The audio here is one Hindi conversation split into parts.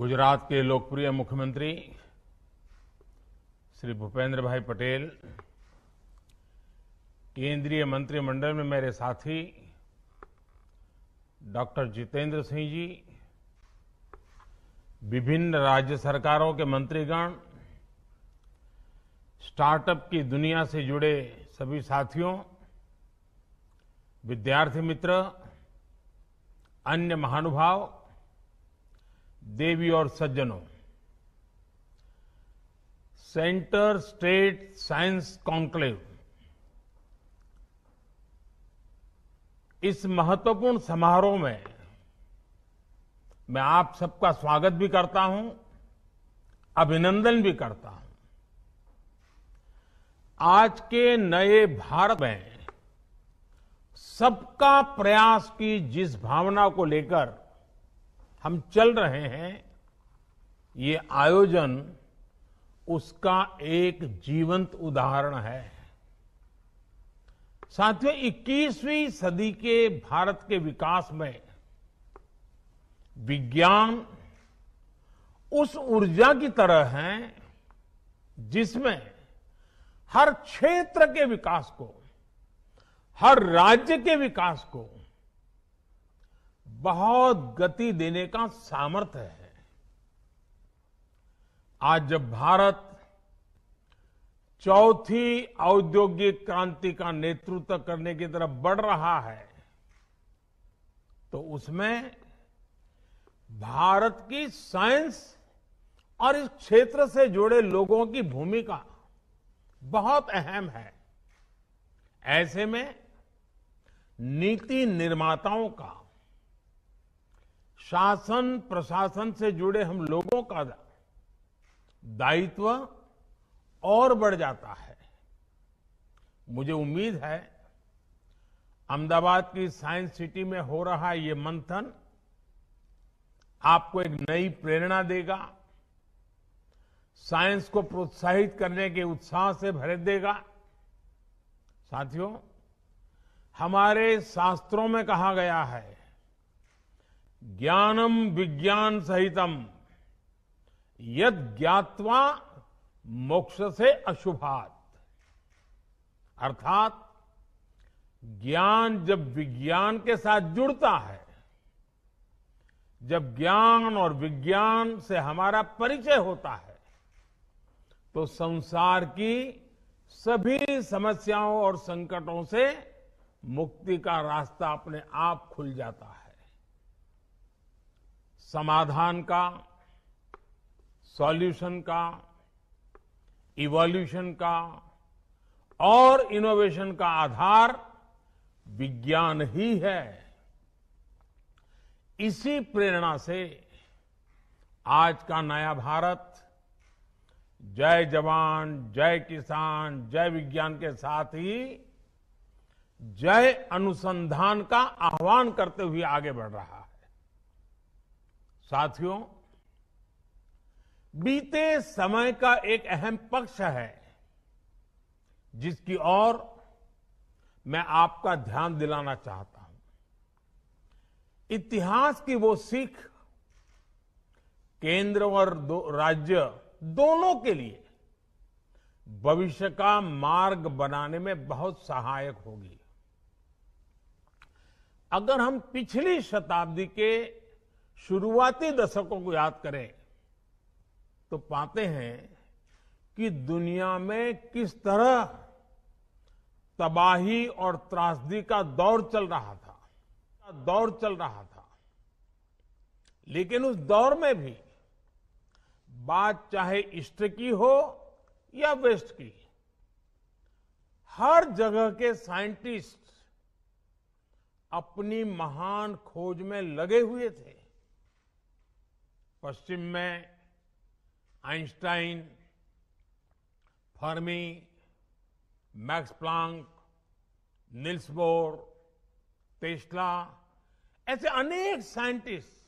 गुजरात के लोकप्रिय मुख्यमंत्री श्री भूपेंद्र भाई पटेल केंद्रीय मंत्रिमंडल में मेरे साथी डॉक्टर जितेंद्र सिंह जी विभिन्न राज्य सरकारों के मंत्रीगण स्टार्टअप की दुनिया से जुड़े सभी साथियों विद्यार्थी मित्र अन्य महानुभाव देवी और सज्जनों सेंटर स्टेट साइंस कॉन्क्लेव इस महत्वपूर्ण समारोह में मैं आप सबका स्वागत भी करता हूं अभिनंदन भी करता हूं आज के नए भारत में सबका प्रयास की जिस भावना को लेकर हम चल रहे हैं ये आयोजन उसका एक जीवंत उदाहरण है साथियों 21वीं सदी के भारत के विकास में विज्ञान उस ऊर्जा की तरह है जिसमें हर क्षेत्र के विकास को हर राज्य के विकास को बहुत गति देने का सामर्थ्य है आज जब भारत चौथी औद्योगिक क्रांति का नेतृत्व करने की तरफ बढ़ रहा है तो उसमें भारत की साइंस और इस क्षेत्र से जुड़े लोगों की भूमिका बहुत अहम है ऐसे में नीति निर्माताओं का शासन प्रशासन से जुड़े हम लोगों का दायित्व और बढ़ जाता है मुझे उम्मीद है अहमदाबाद की साइंस सिटी में हो रहा ये मंथन आपको एक नई प्रेरणा देगा साइंस को प्रोत्साहित करने के उत्साह से भर देगा साथियों हमारे शास्त्रों में कहा गया है ज्ञानम विज्ञान सहितम यद मोक्ष से अशुभात अर्थात ज्ञान जब विज्ञान के साथ जुड़ता है जब ज्ञान और विज्ञान से हमारा परिचय होता है तो संसार की सभी समस्याओं और संकटों से मुक्ति का रास्ता अपने आप खुल जाता है समाधान का सॉल्यूशन का इवोल्यूशन का और इनोवेशन का आधार विज्ञान ही है इसी प्रेरणा से आज का नया भारत जय जवान जय किसान जय विज्ञान के साथ ही जय अनुसंधान का आह्वान करते हुए आगे बढ़ रहा है साथियों बीते समय का एक अहम पक्ष है जिसकी ओर मैं आपका ध्यान दिलाना चाहता हूं इतिहास की वो सीख केंद्र और दो, राज्य दोनों के लिए भविष्य का मार्ग बनाने में बहुत सहायक होगी अगर हम पिछली शताब्दी के शुरुआती दशकों को याद करें तो पाते हैं कि दुनिया में किस तरह तबाही और त्रासदी का दौर चल रहा था दौर चल रहा था लेकिन उस दौर में भी बात चाहे ईस्ट की हो या वेस्ट की हर जगह के साइंटिस्ट अपनी महान खोज में लगे हुए थे पश्चिम में Einstein Fermi Max Planck Niels Bohr Tesla ऐसे अनेक साइंटिस्ट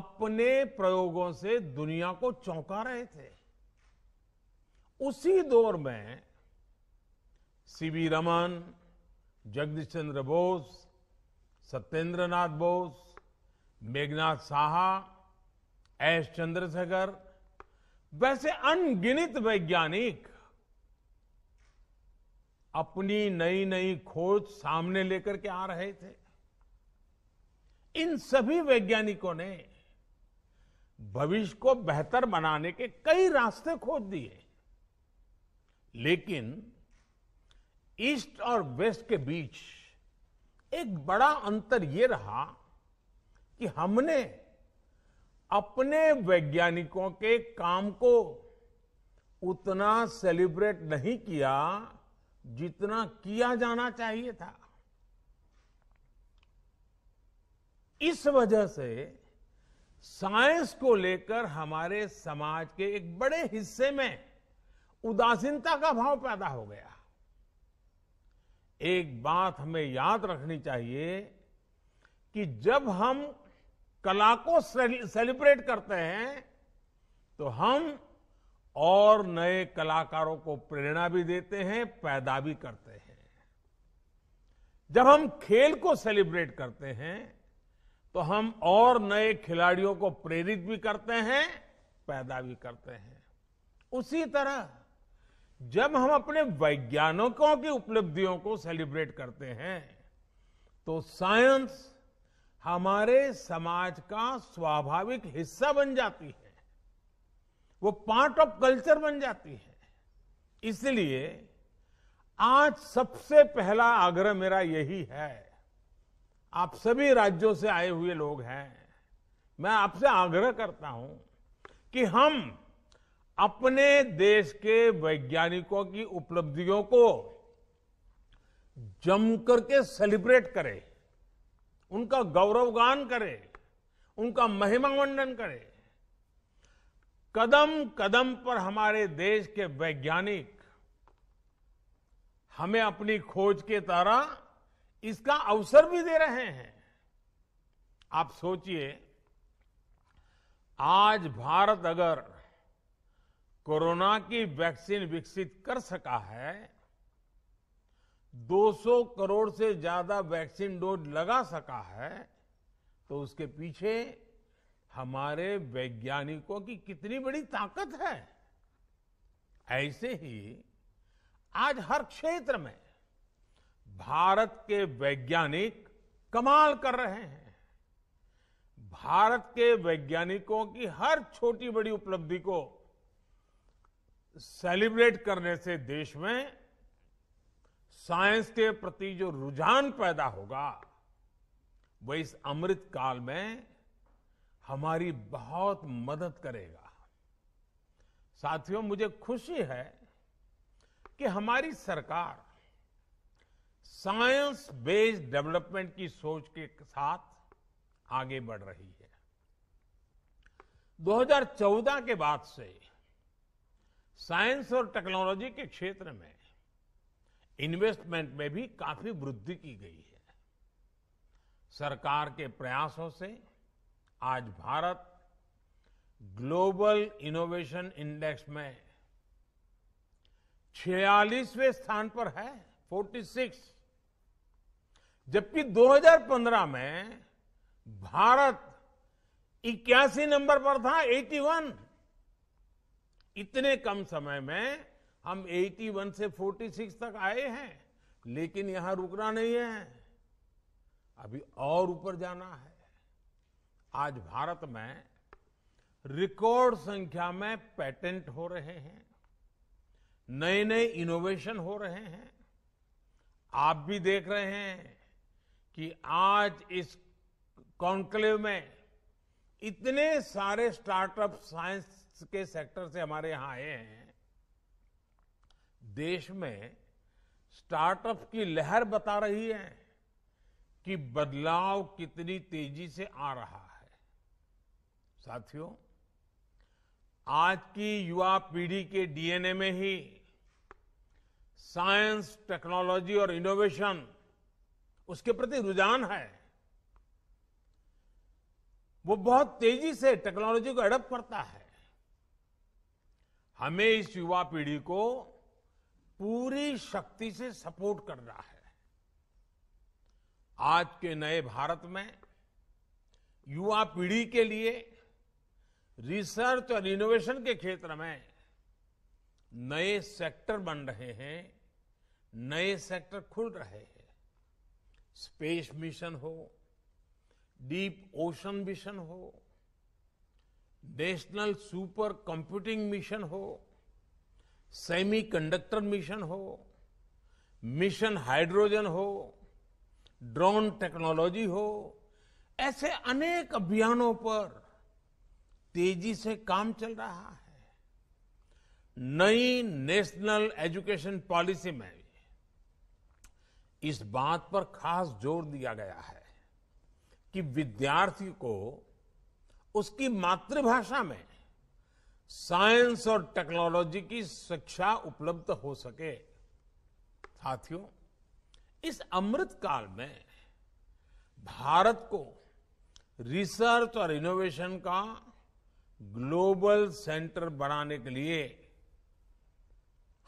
अपने प्रयोगों से दुनिया को चौंका रहे थे उसी दौर में सीवी रमन जगदीश चंद्र बोस सत्येंद्र नाथ बोस मेघनाथ साहा एस चंद्रशेखर वैसे अनगिनित वैज्ञानिक अपनी नई नई खोज सामने लेकर के आ रहे थे इन सभी वैज्ञानिकों ने भविष्य को बेहतर बनाने के कई रास्ते खोज दिए लेकिन ईस्ट और वेस्ट के बीच एक बड़ा अंतर यह रहा कि हमने अपने वैज्ञानिकों के काम को उतना सेलिब्रेट नहीं किया जितना किया जाना चाहिए था इस वजह से साइंस को लेकर हमारे समाज के एक बड़े हिस्से में उदासीनता का भाव पैदा हो गया एक बात हमें याद रखनी चाहिए कि जब हम कला को सेलिब्रेट करते हैं तो हम और नए कलाकारों को प्रेरणा भी देते हैं पैदा भी करते हैं जब हम खेल को सेलिब्रेट करते हैं तो हम और नए खिलाड़ियों को प्रेरित भी करते हैं पैदा भी करते हैं उसी तरह जब हम अपने वैज्ञानिकों की उपलब्धियों को सेलिब्रेट करते हैं तो साइंस हमारे समाज का स्वाभाविक हिस्सा बन जाती है वो पार्ट ऑफ कल्चर बन जाती है इसलिए आज सबसे पहला आग्रह मेरा यही है आप सभी राज्यों से आए हुए लोग हैं मैं आपसे आग्रह करता हूं कि हम अपने देश के वैज्ञानिकों की उपलब्धियों को जमकर के सेलिब्रेट करें उनका गौरवगान करे उनका महिमामंडन करे कदम कदम पर हमारे देश के वैज्ञानिक हमें अपनी खोज के तारा इसका अवसर भी दे रहे हैं आप सोचिए आज भारत अगर कोरोना की वैक्सीन विकसित कर सका है 200 करोड़ से ज्यादा वैक्सीन डोज लगा सका है तो उसके पीछे हमारे वैज्ञानिकों की कितनी बड़ी ताकत है ऐसे ही आज हर क्षेत्र में भारत के वैज्ञानिक कमाल कर रहे हैं भारत के वैज्ञानिकों की हर छोटी बड़ी उपलब्धि को सेलिब्रेट करने से देश में साइंस के प्रति जो रुझान पैदा होगा वह इस अमृत काल में हमारी बहुत मदद करेगा साथियों मुझे खुशी है कि हमारी सरकार साइंस बेस्ड डेवलपमेंट की सोच के साथ आगे बढ़ रही है 2014 के बाद से साइंस और टेक्नोलॉजी के क्षेत्र में इन्वेस्टमेंट में भी काफी वृद्धि की गई है सरकार के प्रयासों से आज भारत ग्लोबल इनोवेशन इंडेक्स में छियालीसवें स्थान पर है 46 जबकि 2015 में भारत इक्यासी नंबर पर था 81 इतने कम समय में हम 81 से 46 तक आए हैं लेकिन यहां रुकना नहीं है अभी और ऊपर जाना है आज भारत में रिकॉर्ड संख्या में पेटेंट हो रहे हैं नए नए इनोवेशन हो रहे हैं आप भी देख रहे हैं कि आज इस कॉन्क्लेव में इतने सारे स्टार्टअप साइंस के सेक्टर से हमारे यहां आए हैं देश में स्टार्टअप की लहर बता रही है कि बदलाव कितनी तेजी से आ रहा है साथियों आज की युवा पीढ़ी के डीएनए में ही साइंस टेक्नोलॉजी और इनोवेशन उसके प्रति रुझान है वो बहुत तेजी से टेक्नोलॉजी को एडप्ट करता है हमें इस युवा पीढ़ी को पूरी शक्ति से सपोर्ट कर रहा है आज के नए भारत में युवा पीढ़ी के लिए रिसर्च और इनोवेशन के क्षेत्र में नए सेक्टर बन रहे हैं नए सेक्टर खुल रहे हैं स्पेस मिशन हो डीप ओशन मिशन हो नेशनल सुपर कंप्यूटिंग मिशन हो सेमीकंडक्टर मिशन हो मिशन हाइड्रोजन हो ड्रोन टेक्नोलॉजी हो ऐसे अनेक अभियानों पर तेजी से काम चल रहा है नई नेशनल एजुकेशन पॉलिसी में इस बात पर खास जोर दिया गया है कि विद्यार्थी को उसकी मातृभाषा में साइंस और टेक्नोलॉजी की शिक्षा उपलब्ध हो सके साथियों इस अमृत काल में भारत को रिसर्च और इनोवेशन का ग्लोबल सेंटर बनाने के लिए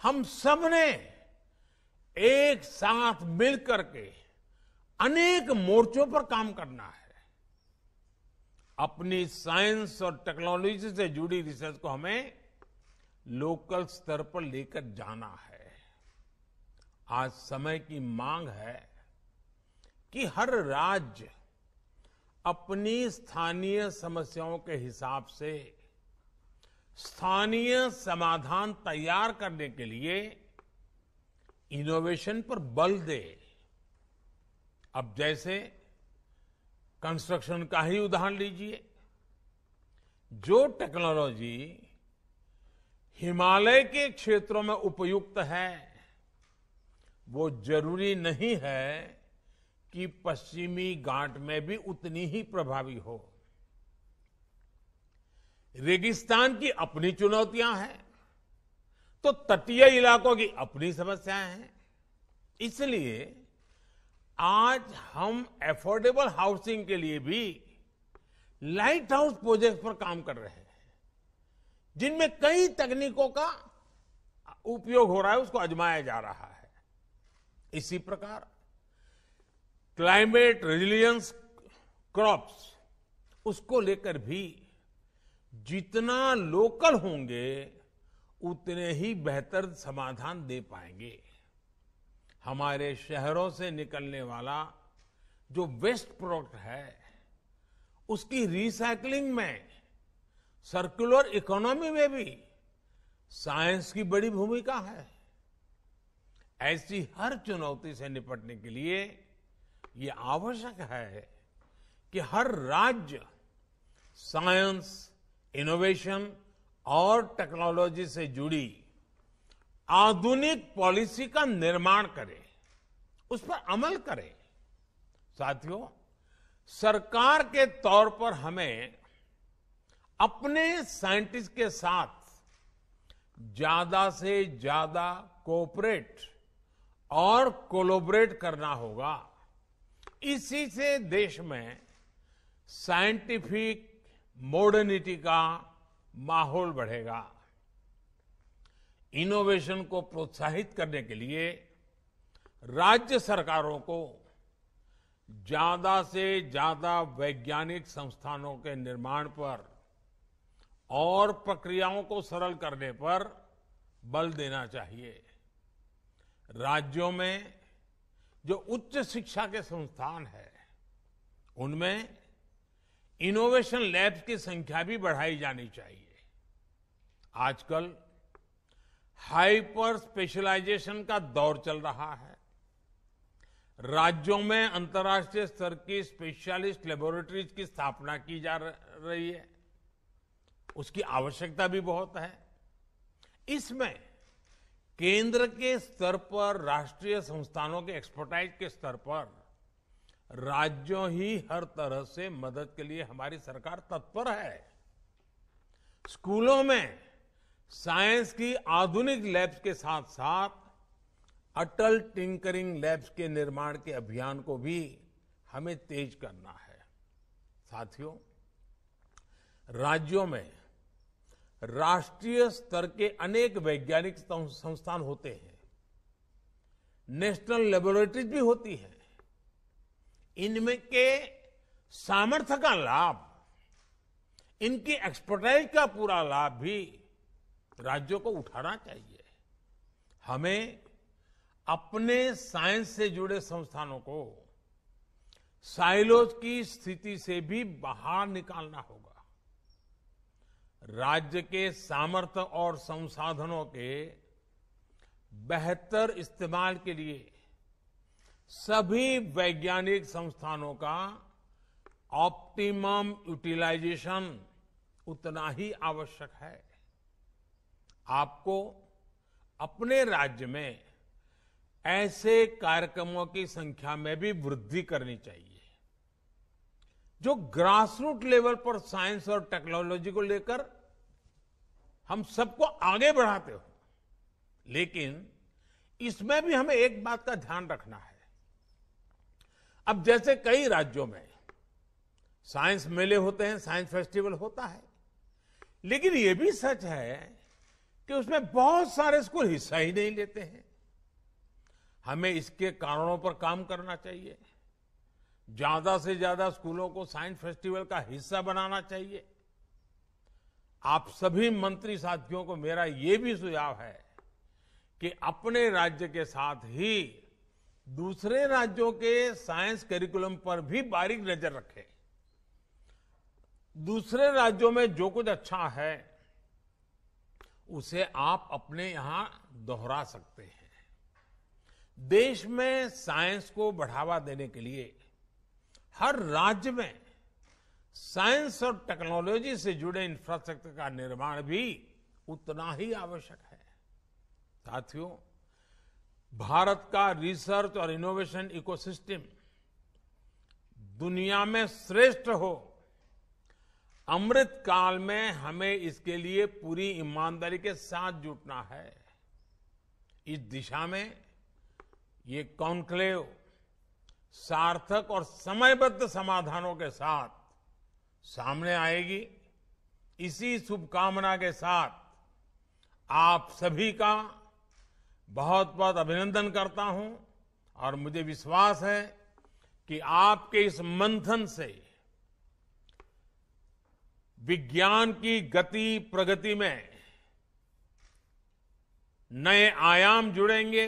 हम सबने एक साथ मिलकर के अनेक मोर्चों पर काम करना है अपनी साइंस और टेक्नोलॉजी से जुड़ी रिसर्च को हमें लोकल स्तर पर लेकर जाना है आज समय की मांग है कि हर राज्य अपनी स्थानीय समस्याओं के हिसाब से स्थानीय समाधान तैयार करने के लिए इनोवेशन पर बल दे अब जैसे कंस्ट्रक्शन का ही उदाहरण लीजिए जो टेक्नोलॉजी हिमालय के क्षेत्रों में उपयुक्त है वो जरूरी नहीं है कि पश्चिमी घाट में भी उतनी ही प्रभावी हो रेगिस्तान की अपनी चुनौतियां हैं तो तटीय इलाकों की अपनी समस्याएं हैं इसलिए आज हम एफोर्डेबल हाउसिंग के लिए भी लाइट हाउस प्रोजेक्ट पर काम कर रहे हैं जिनमें कई तकनीकों का उपयोग हो रहा है उसको अजमाया जा रहा है इसी प्रकार क्लाइमेट रेजिलियंस क्रॉप्स उसको लेकर भी जितना लोकल होंगे उतने ही बेहतर समाधान दे पाएंगे हमारे शहरों से निकलने वाला जो वेस्ट प्रोडक्ट है उसकी रिसाइकलिंग में सर्कुलर इकोनॉमी में भी साइंस की बड़ी भूमिका है ऐसी हर चुनौती से निपटने के लिए ये आवश्यक है कि हर राज्य साइंस इनोवेशन और टेक्नोलॉजी से जुड़ी आधुनिक पॉलिसी का निर्माण करें उस पर अमल करें साथियों सरकार के तौर पर हमें अपने साइंटिस्ट के साथ ज्यादा से ज्यादा कोऑपरेट और कोलोबरेट करना होगा इसी से देश में साइंटिफिक मॉडर्निटी का माहौल बढ़ेगा इनोवेशन को प्रोत्साहित करने के लिए राज्य सरकारों को ज्यादा से ज्यादा वैज्ञानिक संस्थानों के निर्माण पर और प्रक्रियाओं को सरल करने पर बल देना चाहिए राज्यों में जो उच्च शिक्षा के संस्थान है उनमें इनोवेशन लैब्स की संख्या भी बढ़ाई जानी चाहिए आजकल हाइपर स्पेशलाइजेशन का दौर चल रहा है राज्यों में अंतर्राष्ट्रीय स्तर की स्पेशलिस्ट लेबोरेटरीज की स्थापना की जा रही है उसकी आवश्यकता भी बहुत है इसमें केंद्र के स्तर पर राष्ट्रीय संस्थानों के एक्सपर्टाइज के स्तर पर राज्यों ही हर तरह से मदद के लिए हमारी सरकार तत्पर है स्कूलों में साइंस की आधुनिक लैब्स के साथ साथ अटल टिंकरिंग लैब्स के निर्माण के अभियान को भी हमें तेज करना है साथियों राज्यों में राष्ट्रीय स्तर के अनेक वैज्ञानिक संस्थान होते हैं नेशनल लेबोरेटरीज भी होती है इनमें के सामर्थ्य का लाभ इनकी एक्सपर्टाइज का पूरा लाभ भी राज्यों को उठाना चाहिए हमें अपने साइंस से जुड़े संस्थानों को साइलोज की स्थिति से भी बाहर निकालना होगा राज्य के सामर्थ्य और संसाधनों के बेहतर इस्तेमाल के लिए सभी वैज्ञानिक संस्थानों का ऑप्टिमम यूटिलाइजेशन उतना ही आवश्यक है आपको अपने राज्य में ऐसे कार्यक्रमों की संख्या में भी वृद्धि करनी चाहिए जो ग्रासरूट लेवल पर साइंस और टेक्नोलॉजी को लेकर हम सबको आगे बढ़ाते हो लेकिन इसमें भी हमें एक बात का ध्यान रखना है अब जैसे कई राज्यों में साइंस मेले होते हैं साइंस फेस्टिवल होता है लेकिन यह भी सच है कि उसमें बहुत सारे स्कूल हिस्सा ही नहीं लेते हैं हमें इसके कारणों पर काम करना चाहिए ज्यादा से ज्यादा स्कूलों को साइंस फेस्टिवल का हिस्सा बनाना चाहिए आप सभी मंत्री साथियों को मेरा ये भी सुझाव है कि अपने राज्य के साथ ही दूसरे राज्यों के साइंस करिकुलम पर भी बारीक नजर रखें दूसरे राज्यों में जो कुछ अच्छा है उसे आप अपने यहां दोहरा सकते हैं देश में साइंस को बढ़ावा देने के लिए हर राज्य में साइंस और टेक्नोलॉजी से जुड़े इंफ्रास्ट्रक्चर का निर्माण भी उतना ही आवश्यक है साथियों भारत का रिसर्च और इनोवेशन इकोसिस्टम दुनिया में श्रेष्ठ हो अमृत काल में हमें इसके लिए पूरी ईमानदारी के साथ जुटना है इस दिशा में ये कॉन्क्लेव सार्थक और समयबद्ध समाधानों के साथ सामने आएगी इसी शुभकामना के साथ आप सभी का बहुत बहुत अभिनंदन करता हूं और मुझे विश्वास है कि आपके इस मंथन से विज्ञान की गति प्रगति में नए आयाम जुड़ेंगे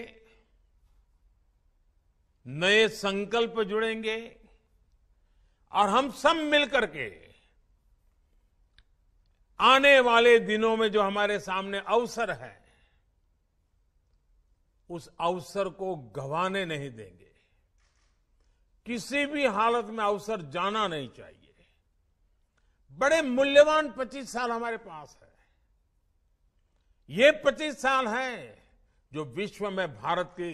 नए संकल्प जुड़ेंगे और हम सब मिलकर के आने वाले दिनों में जो हमारे सामने अवसर है उस अवसर को गंवाने नहीं देंगे किसी भी हालत में अवसर जाना नहीं चाहिए बड़े मूल्यवान 25 साल हमारे पास है ये 25 साल है जो विश्व में भारत की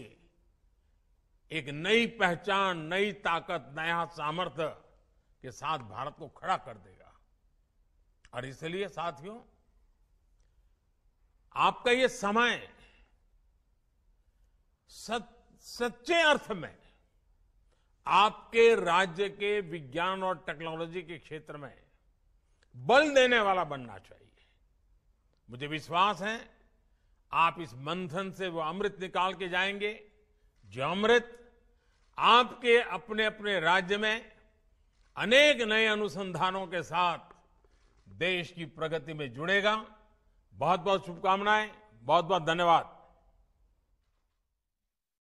एक नई पहचान नई ताकत नया सामर्थ्य के साथ भारत को खड़ा कर देगा और इसलिए साथियों आपका ये समय सत, सच्चे अर्थ में आपके राज्य के विज्ञान और टेक्नोलॉजी के क्षेत्र में बल देने वाला बनना चाहिए मुझे विश्वास है आप इस मंथन से वो अमृत निकाल के जाएंगे जो अमृत आपके अपने अपने राज्य में अनेक नए अनुसंधानों के साथ देश की प्रगति में जुड़ेगा बहुत बहुत शुभकामनाएं बहुत बहुत धन्यवाद